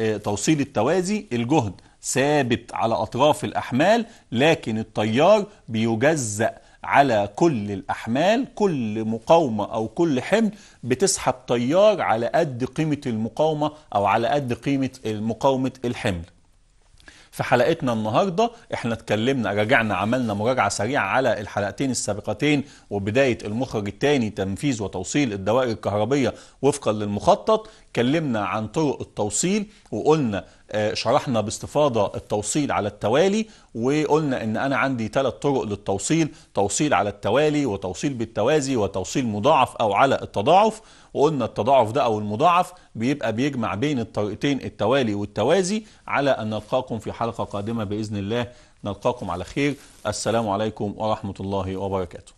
آه، توصيل التوازي الجهد ثابت على أطراف الأحمال لكن التيار بيجزأ على كل الأحمال كل مقاومة أو كل حمل بتسحب تيار على قد قيمة المقاومة أو على قد قيمة مقاومة الحمل في حلقتنا النهارده احنا اتكلمنا رجعنا عملنا مراجعه سريعه على الحلقتين السابقتين وبدايه المخرج الثاني تنفيذ وتوصيل الدوائر الكهربيه وفقا للمخطط اتكلمنا عن طرق التوصيل وقلنا آه، شرحنا باستفاضه التوصيل على التوالي وقلنا ان انا عندي ثلاث طرق للتوصيل توصيل على التوالي وتوصيل بالتوازي وتوصيل مضاعف او على التضاعف وقلنا التضاعف ده أو المضاعف بيبقى بيجمع بين الطريقتين التوالي والتوازي على أن نلقاكم في حلقة قادمة بإذن الله نلقاكم على خير السلام عليكم ورحمة الله وبركاته